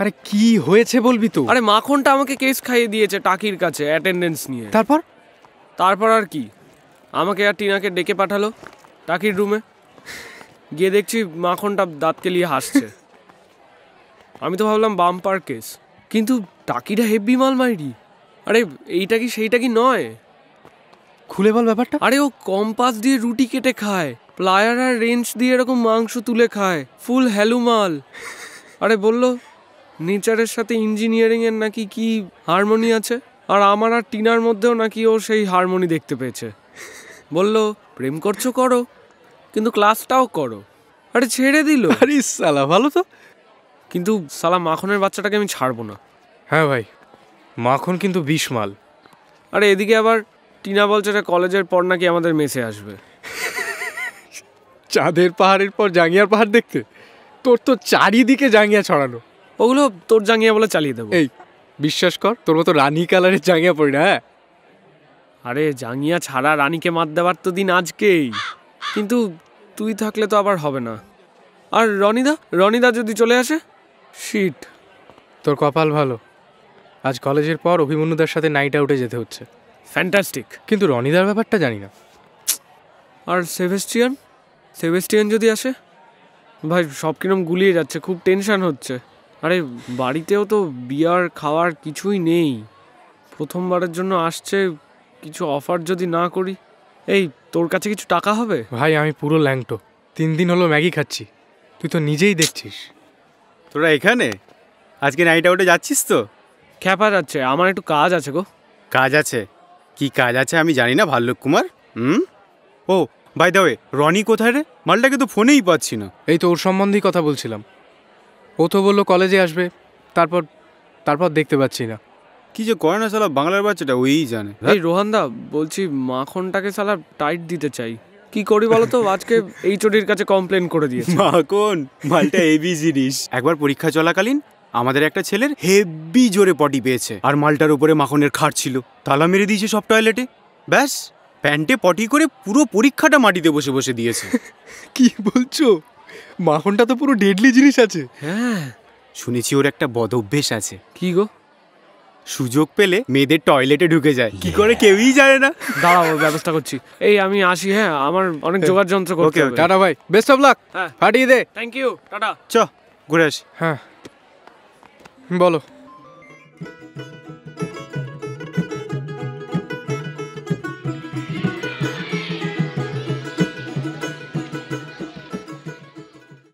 আরে কি হয়েছে বলবি তো আরে মাখনটা আমাকে কেস খাইয়ে দিয়েছে টাকির কাছে অ্যাটেন্ডেন্স নিয়ে তারপর তারপর আর কি আমাকে আর টিনাকে ডেকে পাঠালো টাকির রুমে গিয়ে দেখছি মাখনটা দাঁতকে নিয়ে হাসছে আমি তো ভাবলাম বাম্পার কেস কিন্তু টাকিটা হেভি মাল মাইরি আরে এইটা কি সেইটা কি নয় খুলে বল ব্যাপারটা আরে ও কম্পাস দিয়ে রুটি কেটে খায় প্লায়ার আর রেঞ্জ দিয়ে এরকম মাংস তুলে খায় ফুল হ্যালুমাল আরে বললো নেচারের সাথে ইঞ্জিনিয়ারিংয়ের নাকি কি হারমোনি আছে আর আমার আর টিনার মধ্যেও নাকি ও সেই হারমোনি দেখতে পেয়েছে বলল প্রেম করছো করো কিন্তু ক্লাসটাও করো আরে ছেড়ে দিল আরে সালা ভালো তো কিন্তু সালা মাখনের বাচ্চাটাকে আমি ছাড়বো না হ্যাঁ ভাই মাখন কিন্তু বিষমাল আরে এদিকে আবার টিনা বলছে কলেজের পর নাকি আমাদের মেসে আসবে চাঁদের পাহাড়ের পর জাঙ্গিয়ার পাহাড় দেখতে তোর তো চারিদিকে জাঙ্গিয়া ছড়ানো ওগুলো তোর জাঙ্গিয়া বলে চালিয়ে দেবো এই বিশ্বাস কর তোর মতো রানী কালারের জাঙ্গিয়া পড়ি না হ্যাঁ আরে জাঙ্গিয়া ছাড়া রানীকে মাত দেওয়ার তো দিন আজকেই কিন্তু তুই থাকলে তো আবার হবে না আর রনিদা রনিদা যদি চলে আসে শিট তোর কপাল ভালো আজ কলেজের পর অভিমন্যুদার সাথে নাইট আউটে যেতে হচ্ছে ফ্যান্টাস্টিক কিন্তু রনিদার ব্যাপারটা জানি না আর সেভেস্টিয়ান সেভেস্টিয়ান যদি আসে ভাই সব কিরম গুলিয়ে যাচ্ছে খুব টেনশান হচ্ছে আরে বাড়িতেও তো বিয়ার খাওয়ার কিছুই নেই প্রথমবারের জন্য আসছে কিছু অফার যদি না করি এই তোর কাছে কিছু টাকা হবে ভাই আমি পুরো ল্যাংটো তিন দিন হলো ম্যাগি খাচ্ছি তুই তো নিজেই দেখছিস তোরা এখানে আজকে নাইট আউটে যাচ্ছিস তো খ্যাপা যাচ্ছে আমার একটু কাজ আছে গো কাজ আছে কি কাজ আছে আমি জানি না ভাল্লুক কুমার হুম ও ভাই দাওয়ে রনি কোথায় রে মালটাকে তো ফোনেই পাচ্ছি না এই তো ওর সম্বন্ধেই কথা বলছিলাম ও তো বললো কলেজে আসবে তারপর তারপর দেখতে পাচ্ছি না কি যে করে না সালা বাংলার বাচ্চাটা ওই জানে এই রোহানদা বলছি মাখনটাকে সালা টাইট দিতে চাই কি করি বলো তো আজকে এই চটির কাছে কমপ্লেন করে দিয়েছে মাখন মালটা এবি জিনিস একবার পরীক্ষা চলাকালীন আমাদের একটা ছেলের হেভি জোরে পটি পেয়েছে আর মালটার উপরে মাখনের খাট ছিল তালা মেরে দিয়েছে সব টয়লেটে ব্যাস প্যান্টে পটি করে পুরো পরীক্ষাটা মাটিতে বসে বসে দিয়েছে কি বলছো মাখনটা তো পুরো ডেডলি জিনিস আছে হ্যাঁ শুনেছি ওর একটা বদ অভ্যেস আছে কি গো সুযোগ পেলে মেয়েদের টয়লেটে ঢুকে যায় কি করে কেউই জানে না দাঁড়াবো ব্যবস্থা করছি এই আমি আসি হ্যাঁ আমার অনেক জোগাড় হ্যাঁ। যন্ত্র করতে হবে টাটা ভাই বেস্ট অফ লাক ফাটিয়ে দে থ্যাংক ইউ টাটা চ ঘুরে আসি হ্যাঁ বলো